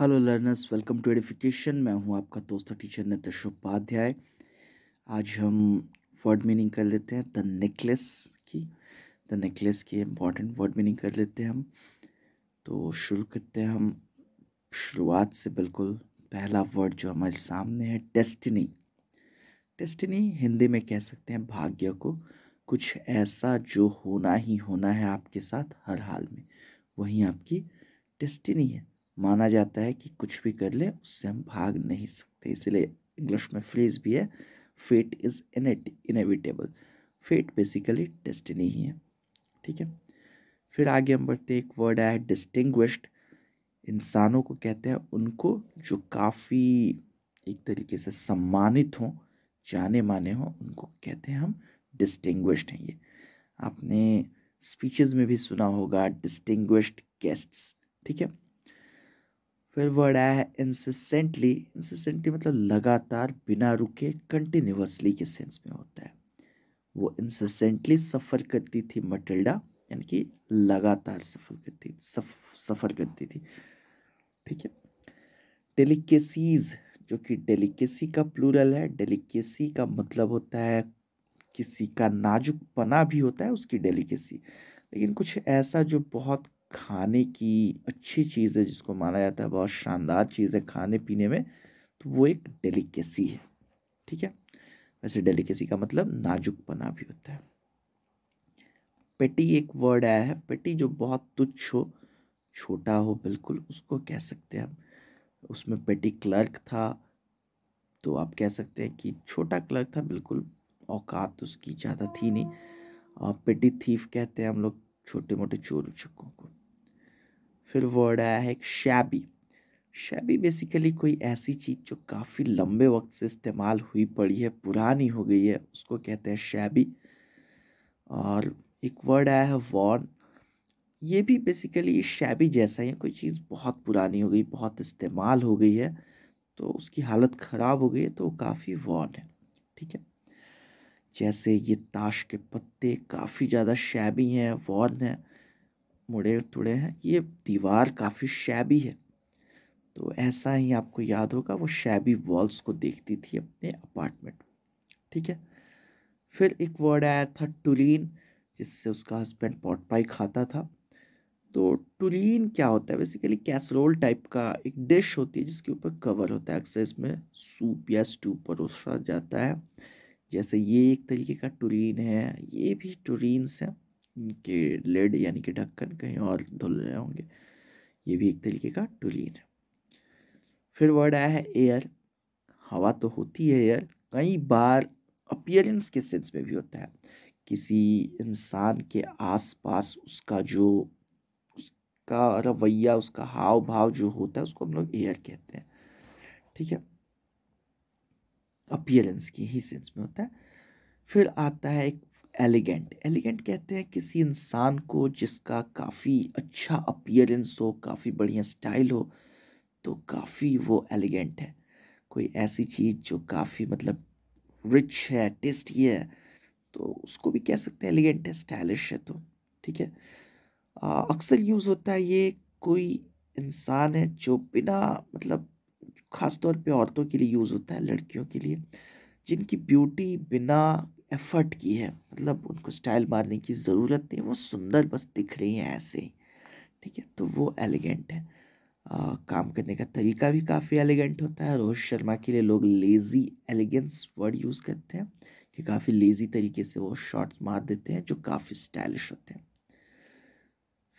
Hello learners welcome to edification मैं हूं आपका दोस्त टीचर नितेश उपाध्याय आज हम वर्ड मीनिंग कर लेते हैं द नेकलेस की द नेकलेस की इम्पॉर्टेंट वर्ड मीनिंग कर लेते हैं हम तो शुरू करते हैं हम शुरुआत से बिल्कुल पहला वर्ड जो हमारे सामने है डेस्टिनी डेस्टिनी हिंदी में कह सकते हैं भाग्य को कुछ ऐसा जो होना ही होना है आपके साथ हर हाल में वहीं आपकी डेस्टिनी है माना जाता है कि कुछ भी कर ले उससे हम भाग नहीं सकते इसलिए इंग्लिश में फ्रेज भी है fate is in inevitable fate basically destiny ही है ठीक है फिर आगे हम बढ़ते एक वर्ड आया डिस्टिंग्विश्ड इंसानों को कहते हैं उनको जो काफ़ी एक तरीके से सम्मानित हों जाने माने हों उनको कहते हैं हम डिस्टिंग्विश्ड हैं ये आपने स्पीचेस में भी सुना होगा डिस्टिंग्विश्ड गेस्ट्स ठीक है फिर वर्ड आया है इंसिसेंटली इंसिसेंटली मतलब लगातार बिना रुके कंटिन्यूसली के सेंस में होता है वो इंसिसेंटली सफ़र करती थी मटिल्डा यानी कि लगातार सफ़र करती सफ सफ़र करती थी ठीक है डेलिकेसीज जो कि डेलिकेसी का प्लूरल है डेलिकेसी का मतलब होता है किसी का नाजुक पना भी होता है उसकी डेलिकेसी लेकिन कुछ ऐसा जो बहुत खाने की अच्छी चीज़ है जिसको माना जाता है बहुत शानदार चीज़ है खाने पीने में तो वो एक डेलिकेसी है ठीक है वैसे डेलिकेसी का मतलब नाजुकपना भी होता है पेटी एक वर्ड आया है पेटी जो बहुत तुच्छ हो छोटा हो बिल्कुल उसको कह सकते हैं हम उसमें पेटी क्लर्क था तो आप कह सकते हैं कि छोटा क्लर्क था बिल्कुल औकात उसकी ज़्यादा थी नहीं और पेटी थीफ कहते हैं हम लोग छोटे मोटे चोर उचक्कों को फिर वर्ड आया है शैबी शैबी बेसिकली कोई ऐसी चीज़ जो काफ़ी लंबे वक्त से इस्तेमाल हुई पड़ी है पुरानी हो गई है उसको कहते हैं शैबी और एक वर्ड आया है वॉन ये भी बेसिकली शैबी जैसा ही है कोई चीज़ बहुत पुरानी हो गई बहुत इस्तेमाल हो गई है तो उसकी हालत ख़राब हो गई है तो काफ़ी वॉर्न है ठीक है जैसे ये ताश के पत्ते काफ़ी ज़्यादा शैबी हैं वॉन हैं मुड़े तुड़े हैं ये दीवार काफ़ी शैबी है तो ऐसा ही आपको याद होगा वो शैबी वॉल्स को देखती थी अपने अपार्टमेंट ठीक है फिर एक वर्ड आया था टुलीन जिससे उसका हस्बैंड पॉट पाई खाता था तो टुलीन क्या होता है बेसिकली कैसरोल टाइप का एक डिश होती है जिसके ऊपर कवर होता है अक्सर इसमें सूप या स्टू परोसा जाता है जैसे ये एक तरीके का टुरीन है ये भी टुरीन्स हैं के लेड यानी कि ढक्कन कहीं और धुल रहे होंगे ये भी एक तरीके का टुलीन है फिर वर्ड आया है एयर हवा तो होती है एयर कई बार अपियरेंस के सेंस में भी होता है किसी इंसान के आसपास उसका जो उसका रवैया उसका हाव भाव जो होता है उसको हम लोग एयर कहते हैं ठीक है अपियरेंस के ही सेंस में होता है फिर आता है एक एलिगेंट एलिगेंट कहते हैं किसी इंसान को जिसका काफ़ी अच्छा अपियरेंस हो काफ़ी बढ़िया स्टाइल हो तो काफ़ी वो एलिगेंट है कोई ऐसी चीज़ जो काफ़ी मतलब रिच है टेस्टी है तो उसको भी कह सकते हैं एलिगेंट है स्टाइलिश है तो ठीक है अक्सर यूज़ होता है ये कोई इंसान है जो बिना मतलब ख़ास तौर पे औरतों के लिए यूज़ होता है लड़कियों के लिए जिनकी ब्यूटी बिना एफर्ट की है मतलब उनको स्टाइल मारने की ज़रूरत नहीं वो सुंदर बस दिख रही हैं ऐसे ही ठीक है तो वो एलिगेंट है आ, काम करने का तरीका भी काफ़ी एलिगेंट होता है रोहित शर्मा के लिए लोग लेज़ी एलिगेंस वर्ड यूज़ करते हैं कि काफ़ी लेज़ी तरीके से वो शॉट्स मार देते हैं जो काफ़ी स्टाइलिश होते हैं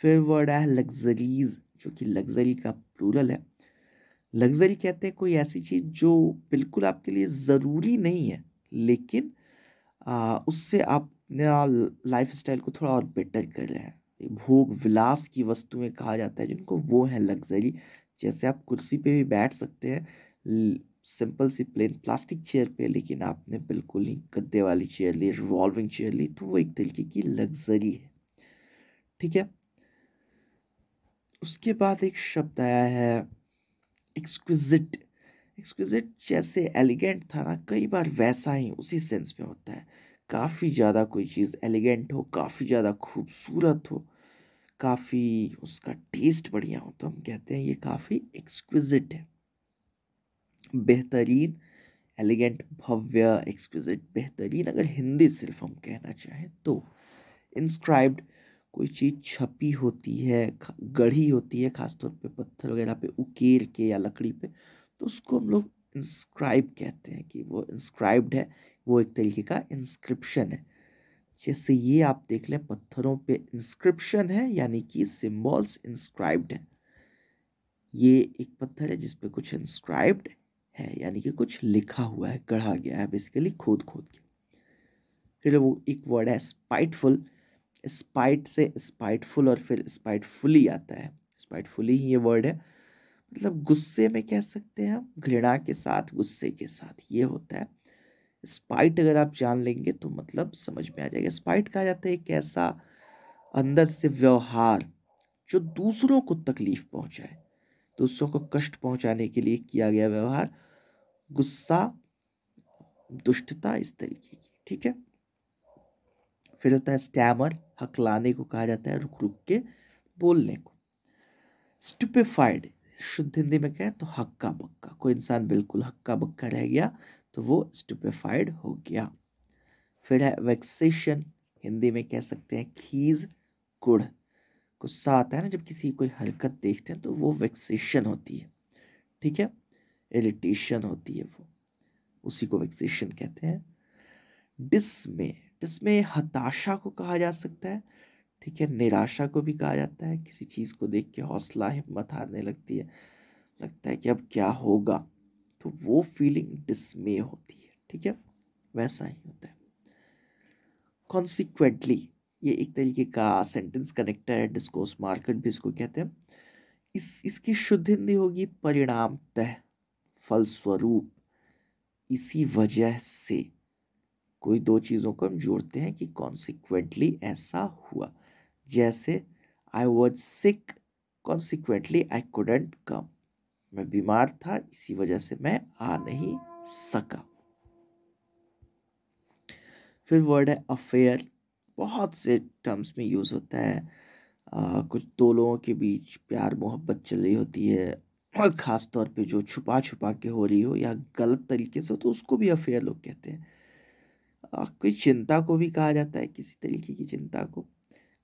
फिर वर्ड है लग्जरीज जो कि लग्जरी का प्लूरल है लग्जरी कहते हैं कोई ऐसी चीज़ जो बिल्कुल आपके लिए ज़रूरी नहीं है लेकिन उससे आप अपना लाइफ स्टाइल को थोड़ा और बेटर कर रहे हैं भोग विलास की वस्तुएं कहा जाता है जिनको वो है लग्जरी जैसे आप कुर्सी पे भी बैठ सकते हैं सिंपल सी प्लेन प्लास्टिक चेयर पे लेकिन आपने बिल्कुल ही गद्दे वाली चेयर ली रिवॉल्विंग चेयर ली तो वो एक तरीके की लग्जरी है ठीक है उसके बाद एक शब्द आया है एक्सक्विजिट एक्सक्विजिट जैसे एलिगेंट था ना कई बार वैसा ही उसी सेंस में होता है काफ़ी ज़्यादा कोई चीज़ एलिगेंट हो काफ़ी ज़्यादा खूबसूरत हो काफ़ी उसका टेस्ट बढ़िया हो तो हम कहते हैं ये काफ़ी एक्सक्विजिट है बेहतरीन एलिगेंट भव्य एक्सक्विजिट बेहतरीन अगर हिंदी सिर्फ हम कहना चाहें तो इंस्क्राइब्ड कोई चीज़ छपी होती है गढ़ी होती है ख़ासतौर पे पत्थर वगैरह पे उकेर के या लकड़ी पे तो उसको हम लोग इंस्क्राइब कहते हैं कि वो इंस्क्राइब्ड है वो एक तरीके का इंस्क्रिप्शन है जैसे ये आप देख लें पत्थरों पे इंस्क्रिप्शन है यानी कि सिम्बॉल्स इंस्क्राइब्ड है ये एक पत्थर है जिस पे कुछ इंस्क्राइब्ड है यानी कि कुछ लिखा हुआ है गढ़ा गया है बेसिकली खोद खोद के फिर वो एक वर्ड है स्पाइटफुल स्पाइट से स्पाइटफुल और फिर स्पाइटफुली आता है स्पाइटफुली ही ये वर्ड है मतलब गुस्से में कह सकते हैं हम घृणा के साथ गुस्से के साथ ये होता है स्पाइट अगर आप जान लेंगे तो मतलब समझ में आ जाएगा स्पाइट कहा जाता है एक ऐसा अंदर से व्यवहार जो दूसरों को तकलीफ पहुंचाए दूसरों को कष्ट पहुंचाने के लिए किया गया व्यवहार गुस्सा दुष्टता इस तरीके की ठीक है फिर होता है स्टैमर हकलाने को कहा जाता है रुक रुक के बोलने को स्टूपिफाइड शुद्ध हिंदी में कहें तो हक्का बक्का कोई इंसान बिल्कुल हक्का बक्का रह गया तो वो स्टूपेफाइड हो गया फिर है वैक्सेशन हिंदी में कह सकते हैं खीज गुड़ गुस्सा आता है ना जब किसी कोई हरकत देखते हैं तो वो वैक्सेशन होती है ठीक है इरिटेशन होती है वो उसी को वैक्सेशन कहते हैं डिसमे डिसमे हताशा को कहा जा सकता है ठीक है निराशा को भी कहा जाता है किसी चीज़ को देख के हौसला हिम्मत हारने लगती है लगता है कि अब क्या होगा तो वो फीलिंग डिसमे होती है ठीक है वैसा ही होता है कॉन्सिक्वेंटली ये एक तरीके का सेंटेंस कनेक्टर है डिस्कोस मार्केट भी इसको कहते हैं इस इसकी शुद्ध हिंदी होगी परिणाम तय फलस्वरूप इसी वजह से कोई दो चीज़ों को हम जोड़ते हैं कि कॉन्सिक्वेंटली ऐसा हुआ जैसे I was sick consequently I couldn't come मैं बीमार था इसी वजह से मैं आ नहीं सका फिर वर्ड है अफेयर बहुत से टर्म्स में यूज़ होता है आ, कुछ दो लोगों के बीच प्यार मोहब्बत चल रही होती है और ख़ास तौर पे जो छुपा छुपा के हो रही हो या गलत तरीके से हो तो उसको भी अफेयर लोग कहते हैं कोई चिंता को भी कहा जाता है किसी तरीके की चिंता को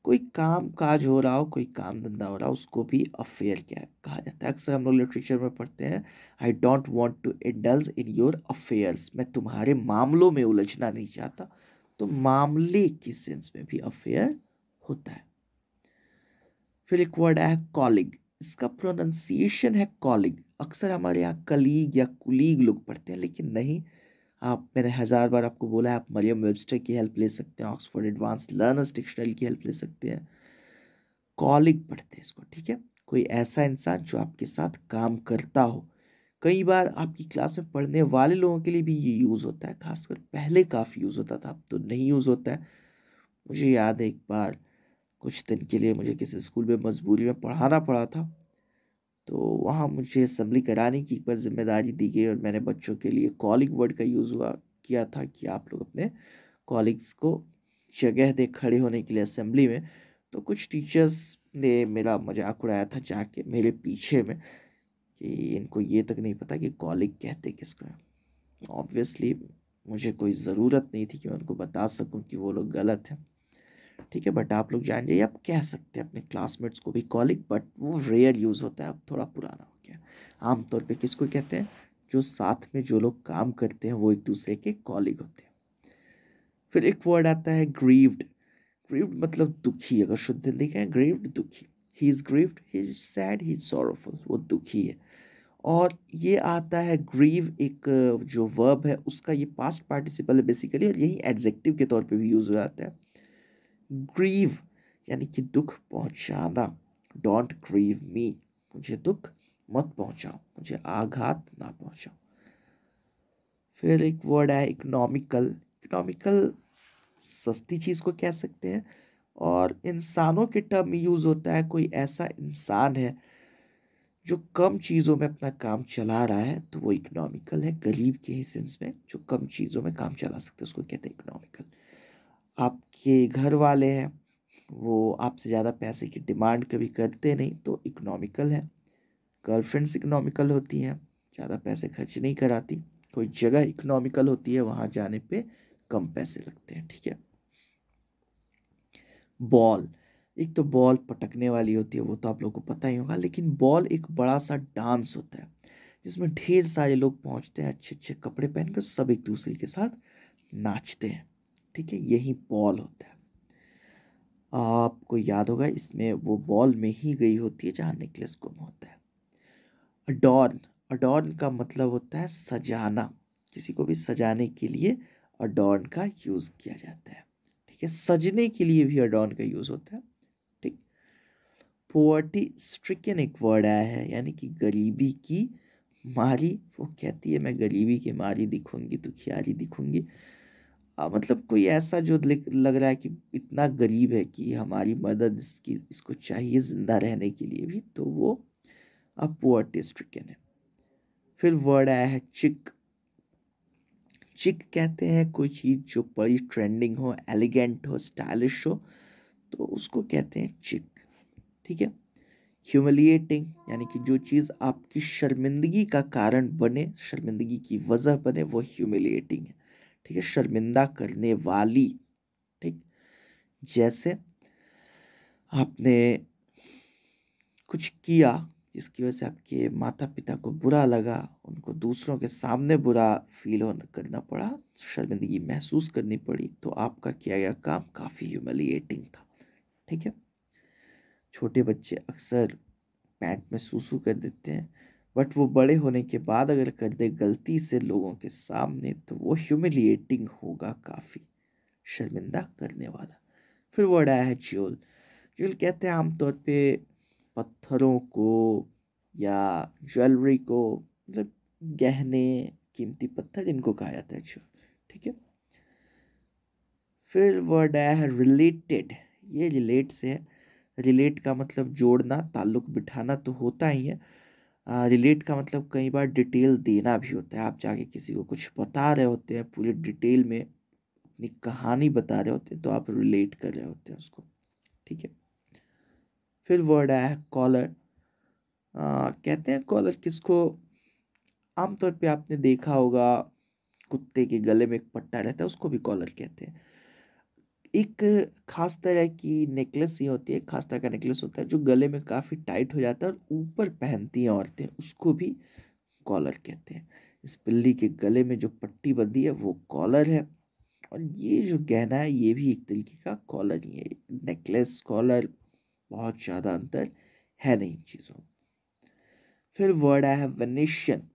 कोई काम काज हो रहा हो कोई काम धंधा हो रहा हो उसको भी अफेयर क्या कहा जाता है अक्सर हम लोग लिटरेचर में पढ़ते हैं I don't want to indulge in your affairs मैं तुम्हारे मामलों में उलझना नहीं चाहता तो मामले की सेंस में भी अफेयर होता है फिर एक वर्ड है कॉलिग इसका प्रोनाउंसिएशन है कॉलिग अक्सर हमारे यहाँ कलीग या कुलीग लोग पढ़ते हैं लेकिन नहीं आप मैंने हज़ार बार आपको बोला है आप मरियम वेबस्टर की हेल्प ले सकते हैं ऑक्सफोर्ड एडवांस लर्नर्स डिक्शनरी की हेल्प ले सकते हैं कॉलिंग पढ़ते हैं इसको ठीक है कोई ऐसा इंसान जो आपके साथ काम करता हो कई बार आपकी क्लास में पढ़ने वाले लोगों के लिए भी ये यूज़ होता है खासकर पहले काफ़ी यूज़ होता था अब तो नहीं यूज़ होता है मुझे याद है एक बार कुछ दिन के लिए मुझे किसी स्कूल में मजबूरी में पढ़ाना पड़ा था तो वहाँ मुझे असम्बली कराने की एक बार जिम्मेदारी दी गई और मैंने बच्चों के लिए कॉलिंग वर्ड का यूज़ हुआ किया था कि आप लोग अपने कॉलिग्स को जगह दे खड़े होने के लिए असम्बली में तो कुछ टीचर्स ने मेरा मजाक उड़ाया था जाके मेरे पीछे में कि इनको ये तक नहीं पता कि कॉलिग कहते किसको है ऑब्वियसली मुझे कोई ज़रूरत नहीं थी कि मैं उनको बता सकूं कि वो लोग गलत हैं ठीक है बट आप लोग जान जाइए आप कह सकते हैं अपने क्लासमेट्स को भी कॉलिक बट वो रेयर यूज़ होता है अब थोड़ा पुराना हो गया आमतौर पर किसको कहते हैं जो साथ में जो लोग काम करते हैं वो एक दूसरे के कॉलिग होते हैं फिर एक वर्ड आता है ग्रीव्ड ग्रीव्ड मतलब दुखी अगर शुद्ध हिंदी कहें ग्रीव्ड दुखी he is grieved he is sad he is sorrowful वो दुखी है और ये आता है ग्रीव एक जो वर्ब है उसका ये पास्ट पार्टिसिपल है बेसिकली और यही एडजेक्टिव के तौर पे भी यूज़ हो जाता है ग्रीव यानी कि दुख पहुंचाना डोंट ग्रीव मी मुझे दुख मत पहुंचाओ मुझे आघात ना पहुंचाओ फिर एक वर्ड है इकोनॉमिकल इकोनॉमिकल सस्ती चीज़ को कह सकते हैं और इंसानों के टर्म में यूज़ होता है कोई ऐसा इंसान है जो कम चीज़ों में अपना काम चला रहा है तो वो इकोनॉमिकल है गरीब के ही सेंस में जो कम चीज़ों में काम चला सकते हैं उसको कहते हैं इकोनॉमिकल आपके घर वाले हैं वो आपसे ज़्यादा पैसे की डिमांड कभी करते नहीं तो इकनॉमिकल है गर्लफ्रेंड्स इकनॉमिकल होती हैं ज़्यादा पैसे खर्च नहीं कराती कोई जगह इकनॉमिकल होती है वहाँ जाने पे कम पैसे लगते हैं ठीक है बॉल एक तो बॉल पटकने वाली होती है वो तो आप लोगों को पता ही होगा लेकिन बॉल एक बड़ा सा डांस होता है जिसमें ढेर सारे लोग पहुँचते हैं अच्छे अच्छे कपड़े पहनकर सब एक दूसरे के साथ नाचते हैं ठीक है यही बॉल होता है आपको याद होगा इसमें वो बॉल में ही गई होती है जहाँ नेकलेस गुम होता है अडॉर्न अडॉर्न का मतलब होता है सजाना किसी को भी सजाने के लिए अडॉर्न का यूज़ किया जाता है ठीक है सजने के लिए भी अडॉर्न का यूज़ होता है ठीक पोवर्टी स्ट्रिकन एक वर्ड आया है यानी कि गरीबी की मारी वो कहती है मैं गरीबी की मारी दिखूंगी दुखियारी दिखूंगी आ, मतलब कोई ऐसा जो लग रहा है कि इतना गरीब है कि हमारी मदद इसकी इसको चाहिए ज़िंदा रहने के लिए भी तो वो अब पुअर टेस्ट है फिर वर्ड आया है चिक चिक कहते हैं कोई चीज़ जो बड़ी ट्रेंडिंग हो एलिगेंट हो स्टाइलिश हो तो उसको कहते हैं चिक ठीक है ह्यूमिलिएटिंग यानी कि जो चीज़ आपकी शर्मिंदगी का कारण बने शर्मिंदगी की वजह बने वो ह्यूमिलिएटिंग है ठीक है शर्मिंदा करने वाली ठीक जैसे आपने कुछ किया जिसकी वजह से आपके माता पिता को बुरा लगा उनको दूसरों के सामने बुरा फील हो करना पड़ा शर्मिंदगी महसूस करनी पड़ी तो आपका किया गया काम काफ़ी ह्यूमिलिएटिंग था ठीक है छोटे बच्चे अक्सर पैंट में सूसू कर देते हैं बट वो बड़े होने के बाद अगर कर दे गलती से लोगों के सामने तो वो ह्यूमिलिएटिंग होगा काफ़ी शर्मिंदा करने वाला फिर वर्ड आया है च्योल च्योल कहते हैं आमतौर पे पत्थरों को या ज्वेलरी को मतलब गहने कीमती पत्थर इनको कहा जाता है च्योल ठीक है फिर वर्ड आया है रिलेटेड ये रिलेट से है रिलेट का मतलब जोड़ना ताल्लुक बिठाना तो होता ही है रिलेट का मतलब कई बार डिटेल देना भी होता है आप जाके किसी को कुछ बता रहे होते हैं पूरे डिटेल में अपनी कहानी बता रहे होते हैं तो आप रिलेट कर रहे होते हैं उसको ठीक है फिर वर्ड आया है कॉलर कहते हैं कॉलर किसको आमतौर पे आपने देखा होगा कुत्ते के गले में एक पट्टा रहता है उसको भी कॉलर कहते हैं एक खास तरह की नेकलेस ही होती है खास तरह का नेकलेस होता है जो गले में काफ़ी टाइट हो जाता है और ऊपर पहनती हैं औरतें उसको भी कॉलर कहते हैं इस बिल्ली के गले में जो पट्टी बंधी है वो कॉलर है और ये जो गहना है ये भी एक तरीके का कॉलर ही है नेकलेस कॉलर बहुत ज़्यादा अंतर है नहीं चीज़ों फिर वर्ड आया है वनेशियन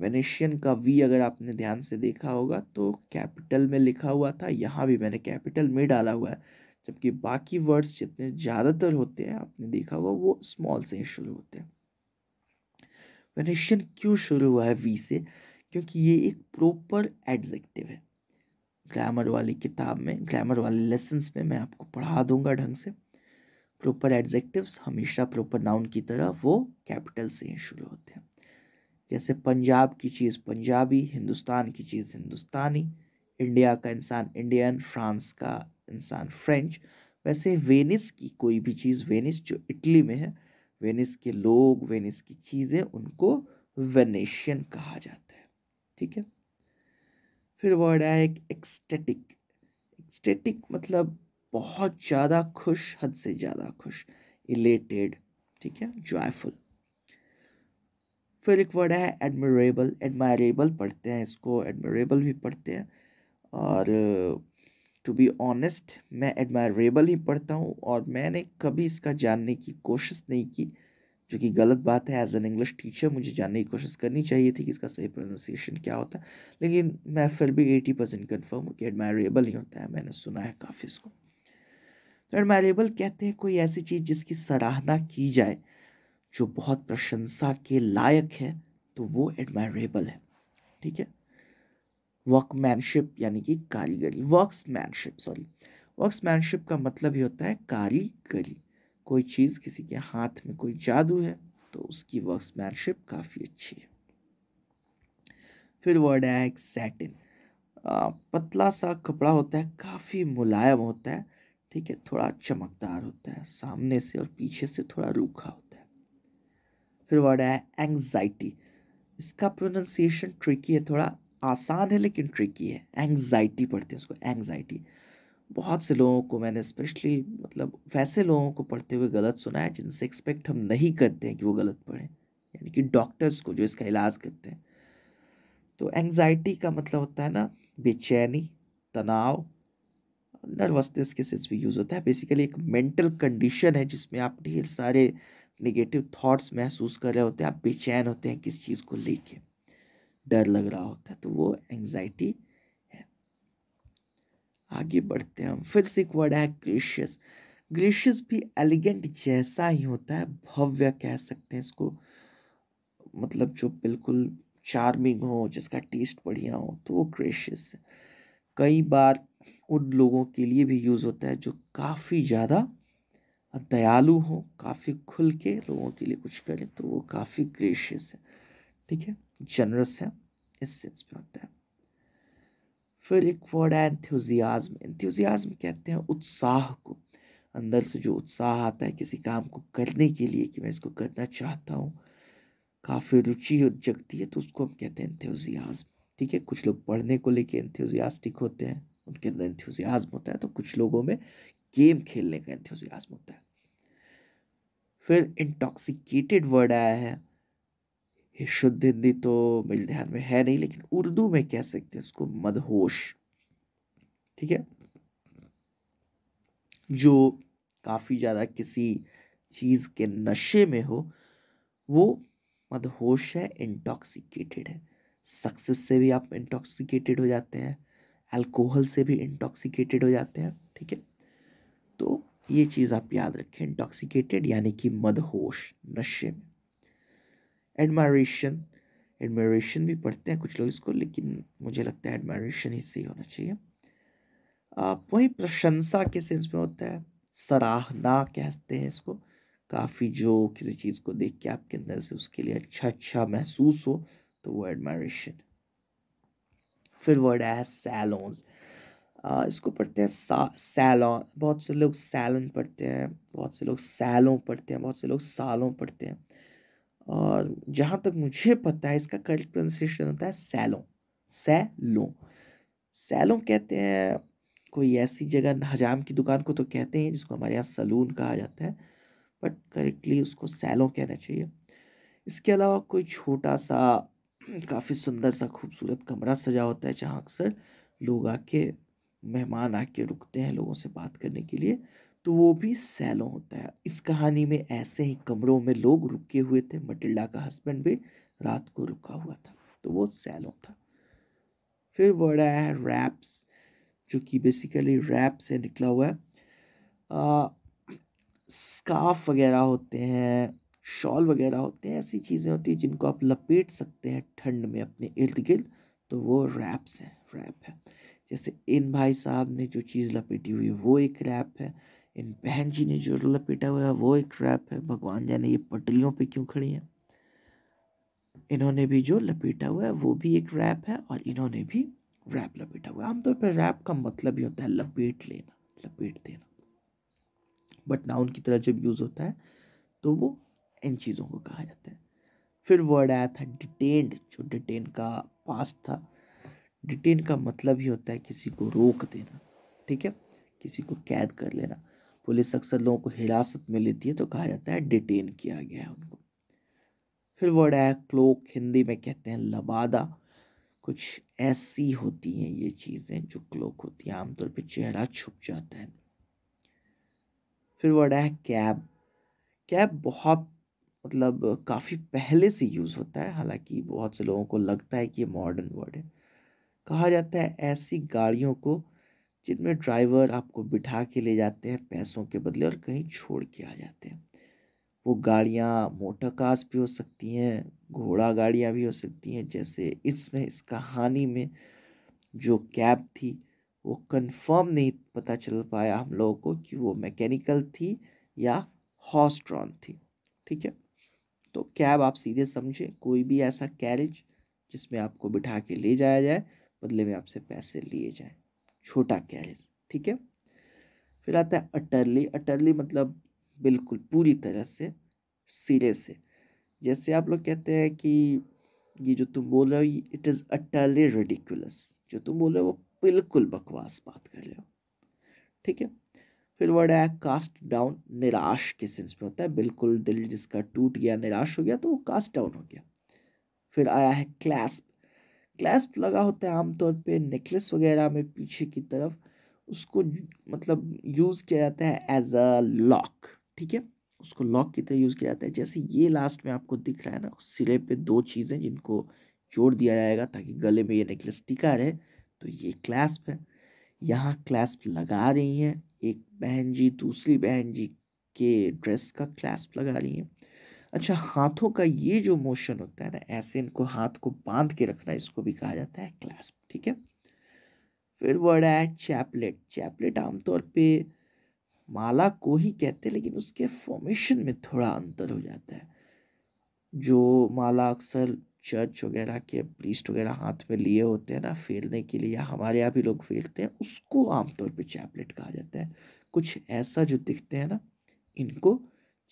वेनेशियन का वी अगर आपने ध्यान से देखा होगा तो कैपिटल में लिखा हुआ था यहाँ भी मैंने कैपिटल में डाला हुआ है जबकि बाकी वर्ड्स जितने ज़्यादातर होते हैं आपने देखा होगा वो स्मॉल से ही शुरू होते हैं वेनेशियन क्यों शुरू हुआ है वी से क्योंकि ये एक प्रॉपर एडजेक्टिव है ग्रामर वाली किताब में ग्रामर वाले लेसन्स में मैं आपको पढ़ा दूंगा ढंग से प्रॉपर एडजेक्टिव्स हमेशा प्रॉपर नाउन की तरह वो कैपिटल से ही शुरू होते हैं जैसे पंजाब की चीज़ पंजाबी हिंदुस्तान की चीज़ हिंदुस्तानी इंडिया का इंसान इंडियन फ्रांस का इंसान फ्रेंच वैसे वेनिस की कोई भी चीज़ वेनिस जो इटली में है वेनिस के लोग वेनिस की चीज़ें उनको वेनेशियन कहा जाता है ठीक है फिर वर्ड है एक एक्सटेटिक एक्सटेटिक मतलब बहुत ज़्यादा खुश हद से ज़्यादा खुश इलेटेड ठीक है जॉयफुल फिर एक वर्ड है एडमरेबल एडमायरेबल पढ़ते हैं इसको एडमरेबल भी पढ़ते हैं और टू बी ऑनेस्ट मैं एडमायरेबल ही पढ़ता हूँ और मैंने कभी इसका जानने की कोशिश नहीं की जो कि गलत बात है एज एन इंग्लिश टीचर मुझे जानने की कोशिश करनी चाहिए थी कि इसका सही प्रोनाउंसिएशन क्या होता है लेकिन मैं फिर भी एटी परसेंट कन्फर्म हूँ कि एडमायरेबल ही होता है मैंने सुना है काफ़ी इसको तो एडमायरेबल कहते हैं कोई ऐसी चीज़ जिसकी सराहना की जाए जो बहुत प्रशंसा के लायक है तो वो एडमायरेबल है ठीक है वर्कमैनशिप यानी कि कारीगरी वर्क्समैनशिप सॉरी वर्क्समैनशिप का मतलब ही होता है कारीगरी कोई चीज़ किसी के हाथ में कोई जादू है तो उसकी वर्क्समैनशिप काफ़ी अच्छी है फिर वर्ड है एक सैटिन पतला सा कपड़ा होता है काफ़ी मुलायम होता है ठीक है थोड़ा चमकदार होता है सामने से और पीछे से थोड़ा रूखा होता है फिर वर्ड है एंग्जाइटी इसका प्रोनाउंसिएशन ट्रिकी है थोड़ा आसान है लेकिन ट्रिकी है एंग्जाइटी पढ़ते हैं इसको एंग्जाइटी बहुत से लोगों को मैंने स्पेशली मतलब वैसे लोगों को पढ़ते हुए गलत सुना है जिनसे एक्सपेक्ट हम नहीं करते हैं कि वो गलत पढ़ें यानी कि डॉक्टर्स को जो इसका इलाज करते हैं तो एंग्जाइटी का मतलब होता है ना बेचैनी तनाव नर्वसनेस के सेंस भी यूज़ होता है बेसिकली एक मेंटल कंडीशन है जिसमें आप ढेर सारे निगेटिव थॉट्स महसूस कर रहे होते हैं आप बेचैन होते हैं किस चीज़ को लेके डर लग रहा होता है तो वो एंग्जाइटी है आगे बढ़ते हैं हम फिर से एक वर्ड है ग्रेशियस ग्रेशियस भी एलिगेंट जैसा ही होता है भव्य कह सकते हैं इसको मतलब जो बिल्कुल चार्मिंग हो जिसका टेस्ट बढ़िया हो तो वो ग्रेशियस कई बार उन लोगों के लिए भी यूज़ होता है जो काफ़ी ज़्यादा दयालु हों काफ़ी खुल के लोगों के लिए कुछ करें तो वो काफ़ी ग्रेशियस है ठीक है जनरस है इस सेंस में होता है फिर एक वर्ड है एंथ्यूजियाज्म एंथ्यूजियाज्म कहते हैं उत्साह को अंदर से जो उत्साह आता है किसी काम को करने के लिए कि मैं इसको करना चाहता हूँ काफ़ी रुचि जगती है तो उसको हम कहते हैं एंथ्यूजियाज्म ठीक है कुछ लोग पढ़ने को लेके एंथ्यूजियास्टिक होते हैं उनके अंदर एंथ्यूजियाज्म होता है तो कुछ लोगों में गेम खेलने का एंथ्योजियाज्म होता है फिर इंटॉक्सिकेटेड वर्ड आया है शुद्ध हिंदी तो मेरे ध्यान में है नहीं लेकिन उर्दू में कह सकते हैं इसको मदहोश ठीक है जो काफ़ी ज़्यादा किसी चीज़ के नशे में हो वो मदहोश है इंटॉक्सिकेटेड है सक्सेस से भी आप इंटॉक्सिकेटेड हो जाते हैं अल्कोहल से भी इंटॉक्सिकेटेड हो जाते हैं ठीक है तो ये चीज़ आप याद रखें इंटॉक्सिकेटेड यानी कि मदहोश नशे में एडमायरेशन एडमायरेशन भी पढ़ते हैं कुछ लोग इसको लेकिन मुझे लगता है एडमायरेशन ही सही होना चाहिए आप वही प्रशंसा के सेंस में होता है सराहना कहते हैं इसको काफ़ी जो किसी चीज़ को देख के आपके अंदर से उसके लिए अच्छा अच्छा महसूस हो तो वो एडमायरेशन फिर वर्ड है सैलोन्स इसको पढ़ते हैं सैलॉन बहुत से लोग सैलन पढ़ते हैं बहुत से लोग सैलों पढ़ते हैं बहुत से लोग सालों पढ़ते हैं और जहाँ तक मुझे पता है इसका करेक्ट प्रोनाउंसिएशन होता है सैलों सैलों सैलों कहते हैं कोई ऐसी जगह हजाम की दुकान को तो कहते हैं जिसको हमारे यहाँ सलून कहा जाता है बट करेक्टली उसको सैलों कहना चाहिए इसके अलावा कोई छोटा सा काफ़ी सुंदर सा खूबसूरत कमरा सजा होता है जहाँ अक्सर लोग आके मेहमान आके रुकते हैं लोगों से बात करने के लिए तो वो भी सैलों होता है इस कहानी में ऐसे ही कमरों में लोग रुके हुए थे मटिल्डा का हस्बैंड भी रात को रुका हुआ था तो वो सैलों था फिर वर्ड आया है रैप्स जो कि बेसिकली रैप से निकला हुआ है आ, स्काफ वगैरह होते हैं शॉल वगैरह होते हैं ऐसी चीज़ें होती हैं जिनको आप लपेट सकते हैं ठंड में अपने इर्द गिर्द तो वो रैप्स हैं रैप है जैसे इन भाई साहब ने जो चीज़ लपेटी हुई है वो एक रैप है इन बहन जी ने जो लपेटा हुआ है वो एक रैप है भगवान जाने ये पटलियों पे क्यों खड़ी हैं इन्होंने भी जो लपेटा हुआ है वो भी एक रैप है और इन्होंने भी रैप लपेटा हुआ है आमतौर पर रैप का मतलब ही होता है लपेट लेना लपेट देना बट नाउन की तरह जब यूज़ होता है तो वो इन चीज़ों को कहा जाता है फिर वर्ड आया था डिटेंड जो डिटेन का पास्ट था डिटेन का मतलब ही होता है किसी को रोक देना ठीक है किसी को कैद कर लेना पुलिस अक्सर लोगों को हिरासत में लेती है तो कहा जाता है डिटेन किया गया है उनको फिर वर्ड है क्लोक हिंदी में कहते हैं लबादा कुछ ऐसी होती हैं ये चीज़ें जो क्लोक होती हैं आमतौर पर चेहरा छुप जाता है फिर वर्ड है कैब कैब बहुत मतलब काफ़ी पहले से यूज़ होता है हालांकि बहुत से लोगों को लगता है कि ये मॉडर्न वर्ड है कहा जाता है ऐसी गाड़ियों को जिनमें ड्राइवर आपको बिठा के ले जाते हैं पैसों के बदले और कहीं छोड़ के आ जाते हैं वो गाड़ियाँ मोटर कार्स भी हो सकती हैं घोड़ा गाड़ियाँ भी हो सकती हैं जैसे इसमें इस कहानी में जो कैब थी वो कंफर्म नहीं पता चल पाया हम लोगों को कि वो मैकेनिकल थी या हॉर्स थी ठीक है तो कैब आप सीधे समझें कोई भी ऐसा कैरेज जिसमें आपको बिठा के ले जाया जाए बदले में आपसे पैसे लिए जाए छोटा कैश ठीक है फिर आता है अटरली अटरली मतलब बिल्कुल पूरी तरह से सिरे से जैसे आप लोग कहते हैं कि ये जो तुम बोल रहे हो इट इज़ अटरली रेडिकुलस जो तुम बोल रहे हो वो बिल्कुल बकवास बात कर रहे हो ठीक है फिर वर्ड है कास्ट डाउन निराश के सेंस में होता है बिल्कुल दिल जिसका टूट गया निराश हो गया तो वो कास्ट डाउन हो गया फिर आया है क्लैस्प क्लैस्प लगा होता है आमतौर पे नेकलेस वगैरह में पीछे की तरफ उसको मतलब यूज़ किया जाता है एज अ लॉक ठीक है उसको लॉक की तरह यूज़ किया जाता है जैसे ये लास्ट में आपको दिख रहा है ना उस सिरे पे दो चीज़ें जिनको जोड़ दिया जाएगा ताकि गले में ये नेकलेस टिका रहे तो ये क्लैस्प है यहाँ क्लैस्प लगा रही हैं एक बहन जी दूसरी बहन जी के ड्रेस का क्लैस्प लगा रही हैं अच्छा हाथों का ये जो मोशन होता है ना ऐसे इनको हाथ को बांध के रखना इसको भी कहा जाता है क्लास्प ठीक है फिर वर्ड है चैपलेट चैपलेट आमतौर पे माला को ही कहते हैं लेकिन उसके फॉर्मेशन में थोड़ा अंतर हो जाता है जो माला अक्सर चर्च वगैरह के प्रीस्ट वगैरह हाथ में लिए होते हैं ना फेरने के लिए हमारे यहाँ भी लोग फेरते हैं उसको आमतौर पे चैपलेट कहा जाता है कुछ ऐसा जो दिखते हैं ना इनको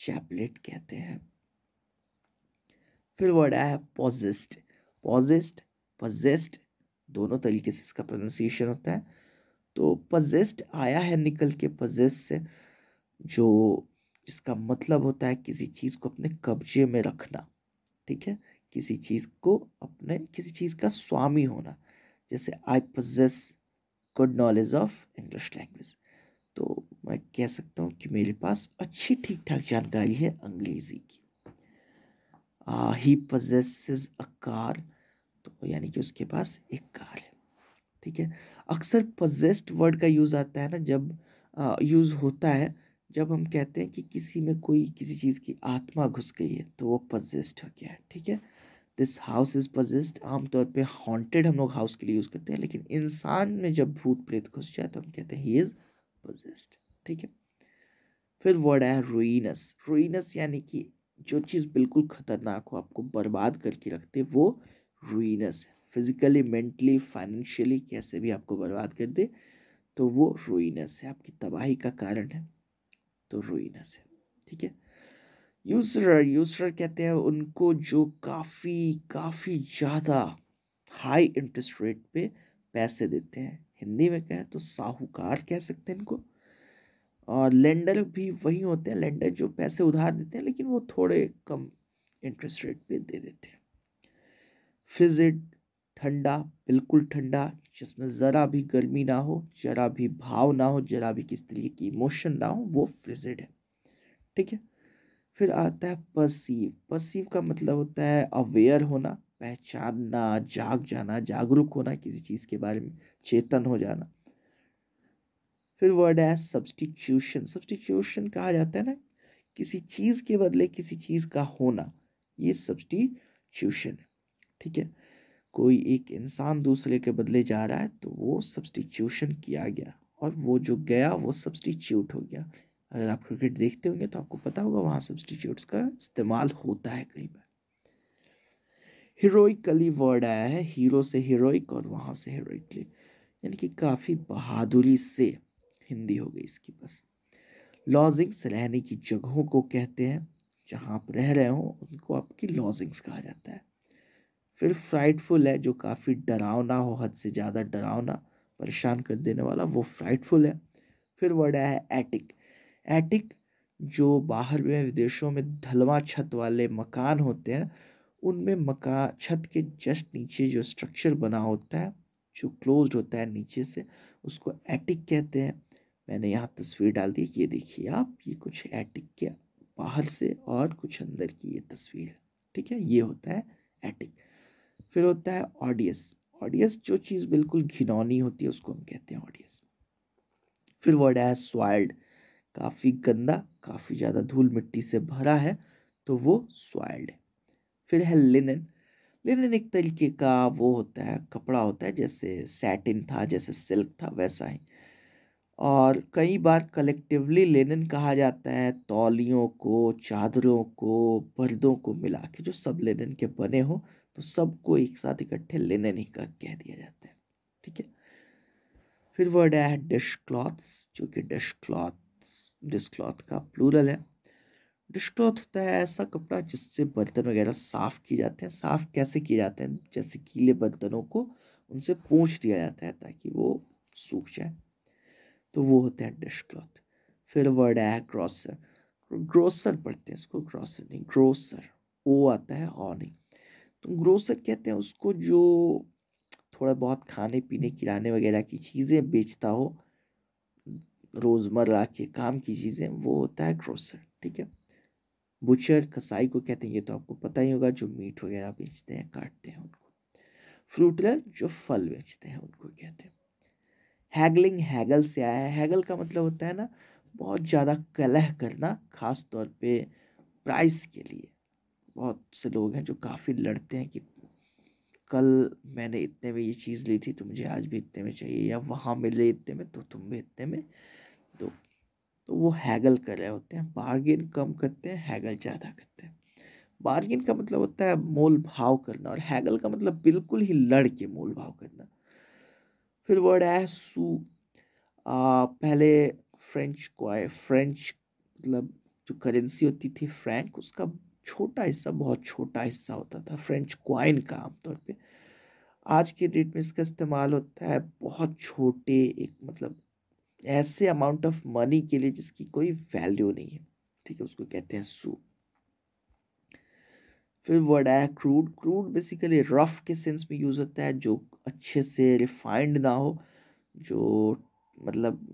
चैपलेट कहते हैं फिर वर्ड आया है पॉजिस्ट पॉजिस्ट पजेस्ट दोनों तरीके से इसका प्रोनाउंसिएशन होता है तो पजेस्ट आया है निकल के पजेस्ट से जो जिसका मतलब होता है किसी चीज़ को अपने कब्जे में रखना ठीक है किसी चीज़ को अपने किसी चीज़ का स्वामी होना जैसे I possess good knowledge of English language तो मैं कह सकता हूँ कि मेरे पास अच्छी ठीक ठाक जानकारी है अंग्रेज़ी की ही पजेसेस अ कार तो यानी कि उसके पास एक कार है ठीक है अक्सर पजेस्ड वर्ड का यूज़ आता है ना जब यूज़ होता है जब हम कहते हैं कि किसी में कोई किसी चीज़ की आत्मा घुस गई है तो वो पजेस्ड हो गया है ठीक है दिस हाउस इज़ पजेस्ड आमतौर पे हॉन्टेड हम लोग हाउस के लिए यूज़ करते हैं लेकिन इंसान में जब भूत प्रेत घुस जाए तो हम कहते हैं ही इज़ पजेस्ड ठीक है फिर वर्ड है रोइनस रोइनस यानी कि जो चीज़ बिल्कुल ख़तरनाक हो आपको बर्बाद करके रखते वो रुइनस है फिज़िकली मेंटली फाइनेंशियली कैसे भी आपको बर्बाद कर दे तो वो रुइनस है आपकी तबाही का कारण है तो रुइनस है ठीक है यूसरर यूसरर कहते हैं उनको जो काफ़ी काफ़ी ज़्यादा हाई इंटरेस्ट रेट पे पैसे देते हैं हिंदी में कहें तो साहूकार कह सकते हैं इनको और लेंडर भी वही होते हैं लेंडर जो पैसे उधार देते हैं लेकिन वो थोड़े कम इंटरेस्ट रेट पे दे देते हैं फिजिड ठंडा बिल्कुल ठंडा जिसमें ज़रा भी गर्मी ना हो ज़रा भी भाव ना हो ज़रा भी किस तरीके की इमोशन ना हो वो फ्रिजिड है ठीक है फिर आता है परसीव परसीव का मतलब होता है अवेयर होना पहचानना जाग जाना जागरूक होना किसी चीज़ के बारे में चेतन हो जाना फिर वर्ड है सब्सटीट्यूशन सब्सटीट्यूशन कहा जाता है ना किसी चीज़ के बदले किसी चीज़ का होना ये सब्सटीट्यूशन है ठीक है कोई एक इंसान दूसरे के बदले जा रहा है तो वो सब्सटीट्यूशन किया गया और वो जो गया वो सब्सटीट्यूट हो गया अगर आप क्रिकेट देखते होंगे तो आपको पता होगा वहाँ सब्सटीट्यूट्स का इस्तेमाल होता है कई बार हीरोइकली वर्ड आया है हीरो से हीरोइक और वहाँ से हीरोइकली यानी कि काफ़ी बहादुरी से हिंदी हो गई इसकी बस लॉजिंग्स रहने की जगहों को कहते हैं जहाँ आप रह रहे हो उनको आपकी लॉजिंग्स कहा जाता है फिर फ्राइटफुल है जो काफ़ी डरावना हो हद से ज़्यादा डरावना परेशान कर देने वाला वो फ्राइटफुल है फिर वर्ड है एटिक एटिक जो बाहर में विदेशों में ढलवा छत वाले मकान होते हैं उनमें मकान छत के जस्ट नीचे जो स्ट्रक्चर बना होता है जो क्लोज्ड होता है नीचे से उसको एटिक कहते हैं मैंने यहाँ तस्वीर डाल दी ये देखिए आप ये कुछ एटिक के बाहर से और कुछ अंदर की ये तस्वीर है ठीक है ये होता है एटिक फिर होता है ऑडियस ऑडियस जो चीज़ बिल्कुल घिनौनी होती है उसको हम कहते हैं ऑडियस फिर वर्ड है स्वाइल्ड काफ़ी गंदा काफ़ी ज़्यादा धूल मिट्टी से भरा है तो वो स्वाइल्ड है फिर है लिनन लिनन एक तरीके का वो होता है कपड़ा होता है जैसे सैटिन था जैसे सिल्क था वैसा ही और कई बार कलेक्टिवली लेनिन कहा जाता है तौलियों को चादरों को पर्दों को मिला के जो सब लेनिन के बने हों तो सबको एक साथ इकट्ठे लेनिन ही का कह दिया जाता है ठीक है फिर वर्ड है डिश क्लॉथ्स जो कि डिश क्लॉथ्स डिश क्लॉथ का प्लूरल है डिश क्लॉथ होता है ऐसा कपड़ा जिससे बर्तन वगैरह साफ़ किए जाते हैं साफ़ कैसे किए जाते हैं जैसे गीले बर्तनों को उनसे पूछ दिया जाता है ताकि वो सूख जाए तो वो होता है डिश क्लॉथ फिर वर्ड आया ग्रॉसर ग्रोसर पढ़ते हैं इसको ग्रॉसर नहीं ग्रोसर ओ आता है और नहीं तो ग्रोसर कहते हैं उसको जो थोड़ा बहुत खाने पीने किराने वगैरह की चीज़ें बेचता हो रोज़मर्रा के काम की चीज़ें वो होता है ग्रोसर ठीक है बुचर कसाई को कहते हैं ये तो आपको पता ही होगा जो मीट वगैरह बेचते हैं काटते हैं उनको फ्रूटलर जो फल बेचते हैं उनको कहते हैं हैगलिंग हैगल से आया है हैगल का मतलब होता है ना बहुत ज़्यादा कलह करना ख़ास तौर पे प्राइस के लिए बहुत से लोग हैं जो काफ़ी लड़ते हैं कि कल मैंने इतने में ये चीज़ ली थी तो मुझे आज भी इतने में चाहिए या वहाँ मिले इतने में तो तुम भी इतने में दो तो, तो वो हैगल कर रहे होते हैं बार्गेन कम करते हैं हैगल ज़्यादा करते हैं बार्गेन का मतलब होता है मोल भाव करना और हैगल का मतलब बिल्कुल ही लड़ के मोल भाव करना फिर वर्ड आया है सू आ, पहले फ्रेंच क्वाय फ्रेंच मतलब जो करेंसी होती थी फ्रैंक उसका छोटा हिस्सा बहुत छोटा हिस्सा होता था फ्रेंच क्वाइन का आमतौर पे आज के डेट में इसका इस्तेमाल होता है बहुत छोटे एक मतलब ऐसे अमाउंट ऑफ मनी के लिए जिसकी कोई वैल्यू नहीं है ठीक है उसको कहते हैं सू फिर वर्ड आया क्रूड क्रूड बेसिकली रफ के सेंस में यूज़ होता है जो अच्छे से रिफाइंड ना हो जो मतलब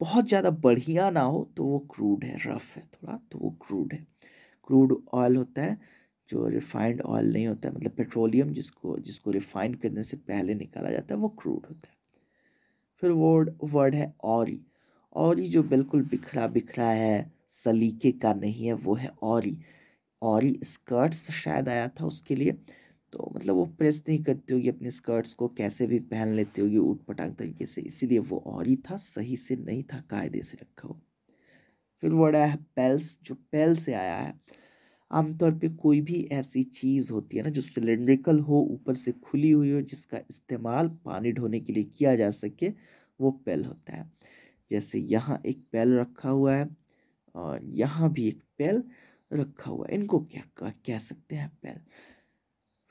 बहुत ज़्यादा बढ़िया ना हो तो वो क्रूड है रफ है थोड़ा तो वो क्रूड है क्रूड ऑयल होता है जो रिफाइंड ऑयल नहीं होता है मतलब पेट्रोलियम जिसको जिसको रिफाइंड करने से पहले निकाला जाता है वो क्रूड होता है फिर वर्ड वर्ड है और औरी जो बिल्कुल बिखरा बिखरा है सलीके का नहीं है वो है और ऑरी स्कर्ट्स शायद आया था उसके लिए तो मतलब वो प्रेस नहीं करती होगी अपनी स्कर्ट्स को कैसे भी पहन लेती होगी ऊट पटांग तरीके से इसीलिए वो ऑरी था सही से नहीं था कायदे से रखा हो फिर वर्ड आया है पेल्स जो पेल से आया है आमतौर पे कोई भी ऐसी चीज़ होती है ना जो सिलेंड्रिकल हो ऊपर से खुली हुई हो जिसका इस्तेमाल पानी ढोने के लिए किया जा सके वो पेल होता है जैसे यहाँ एक पेल रखा हुआ है और यहाँ भी एक पेल रखा हुआ है इनको क्या कह सकते हैं पैर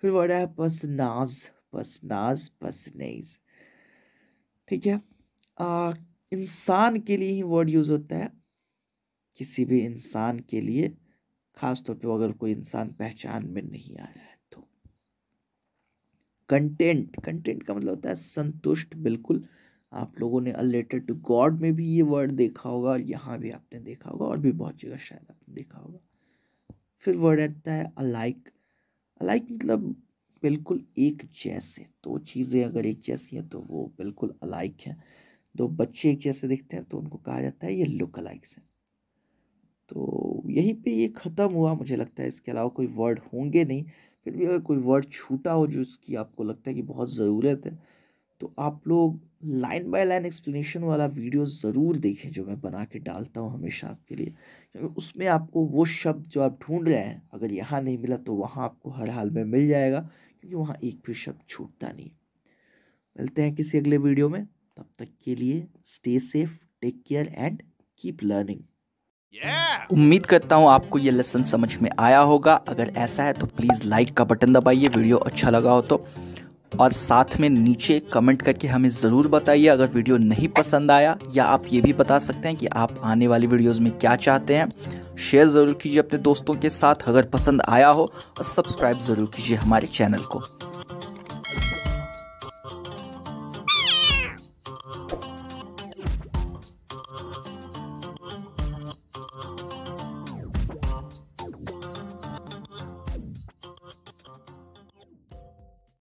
फिर वर्ड है पसनाज पसनाज पसनेज ठीक है इंसान के लिए ही वर्ड यूज़ होता है किसी भी इंसान के लिए खास तौर पे अगर कोई इंसान पहचान में नहीं आया है तो कंटेंट कंटेंट का मतलब होता है संतुष्ट बिल्कुल आप लोगों ने रिलेटेड टू गॉड में भी ये वर्ड देखा होगा और यहाँ भी आपने देखा होगा और भी बहुत जगह शायद आपने देखा होगा फिर वर्ड आता है अलाइक अलाइक मतलब बिल्कुल एक जैसे दो चीज़ें अगर एक जैसी हैं तो वो बिल्कुल अलाइक है दो बच्चे एक जैसे दिखते हैं तो उनको कहा जाता है ये लुक अलाइक्स हैं तो यहीं पे ये ख़त्म हुआ मुझे लगता है इसके अलावा कोई वर्ड होंगे नहीं फिर भी अगर कोई वर्ड छूटा हो जो उसकी आपको लगता है कि बहुत ज़रूरत है तो आप लोग लाइन बाय लाइन एक्सप्लेनेशन वाला वीडियो ज़रूर देखें जो मैं बना के डालता हूँ हमेशा आपके लिए क्योंकि उसमें आपको वो शब्द जो आप ढूंढ रहे हैं अगर यहाँ नहीं मिला तो वहाँ आपको हर हाल में मिल जाएगा क्योंकि वहाँ एक भी शब्द छूटता नहीं मिलते हैं किसी अगले वीडियो में तब तक के लिए stay safe take care and keep learning Yeah! उम्मीद करता हूँ आपको ये लेसन समझ में आया होगा अगर ऐसा है तो प्लीज़ लाइक का बटन दबाइए वीडियो अच्छा लगा हो तो और साथ में नीचे कमेंट करके हमें ज़रूर बताइए अगर वीडियो नहीं पसंद आया या आप ये भी बता सकते हैं कि आप आने वाली वीडियोस में क्या चाहते हैं शेयर ज़रूर कीजिए अपने दोस्तों के साथ अगर पसंद आया हो और सब्सक्राइब ज़रूर कीजिए हमारे चैनल को